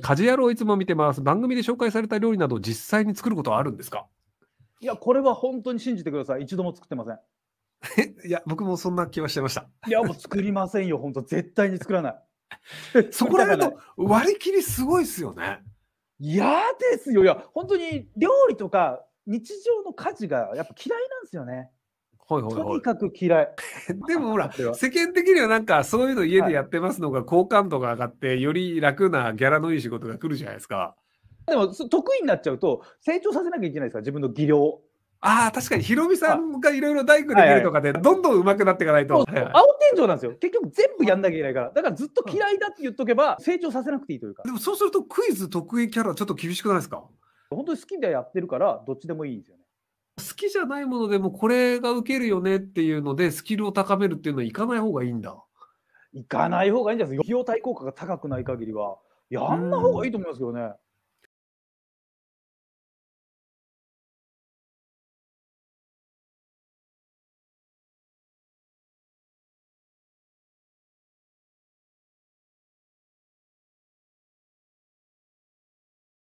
家事野郎いつも見てます。番組で紹介された料理など実際に作ることはあるんですかいや、これは本当に信じてください。一度も作ってません。いや、僕もそんな気はしてました。いや、もう作りませんよ。本当絶対に作らない。そこら辺の割り切りすごいですよね。いやですよ。いや、本当に料理とか日常の家事がやっぱ嫌いなんですよね。はいはいはい、とにかく嫌い。でもほら、世間的にはなんかそういうの家でやってますのが好感度が上がって、より楽なギャラのいい仕事が来るじゃないですか。でも得意になっちゃうと成長させなきゃいけないですか自分の技量。ああ確かにヒロミさんがいろいろ大工できるとかでどんどん上手くなっていかないと。青天井なんですよ結局全部やんなきゃいけないからだからずっと嫌いだって言っとけば成長させなくていいというか。でもそうするとクイズ得意キャラちょっと厳しくないですか本当に好きでやってるからどっちでもいいんですよね。きじゃないものでもこれが受けるよねっていうのでスキルを高めるっていうのはいかない方がいいんだ。いかない方がいいんです費用対効果が高くない限りはやんな方がいいと思いますけどね。